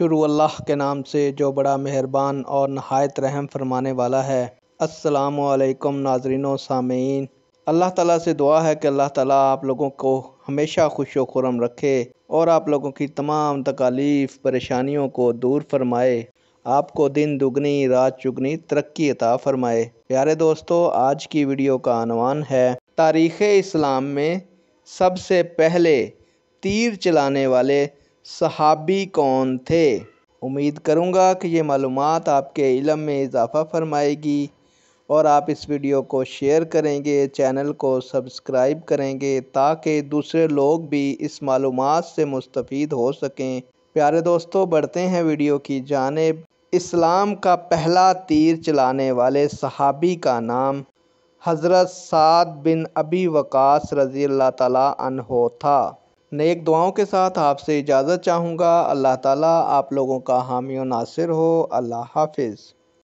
शुरू अल्लाह के नाम से जो बड़ा मेहरबान और नहायत रहम फरमाने वाला है वालेकुम नाजरीन सामीन अल्लाह ताला से दुआ है कि अल्लाह ताला आप लोगों को हमेशा खुश खुरम रखे और आप लोगों की तमाम तकालीफ़ परेशानियों को दूर फरमाए आपको दिन दुगनी रात चुगनी तरक्की अता फरमाए प्यारे दोस्तों आज की वीडियो का अनवान है तारीख़ इस्लाम में सबसे पहले तीर चलाने वाले सहाबी कौन थे उम्मीद करूँगा कि ये मालूम आपके इलम में इजाफ़ा फरमाएगी और आप इस वीडियो को शेयर करेंगे चैनल को सब्सक्राइब करेंगे ताकि दूसरे लोग भी इस मालूम से मुस्तफ़ हो सकें प्यारे दोस्तों बढ़ते हैं वीडियो की जानब इस्लाम का पहला तीर चलाने वाले सहाबी का नाम हज़रत साद बिन अबी वक़ास रज़ी अल्लाह तन था नेक दुआओं के साथ आपसे इजाज़त चाहूँगा अल्लाह ताला आप लोगों का हामी नासिर हो अल्लाह हाफिज़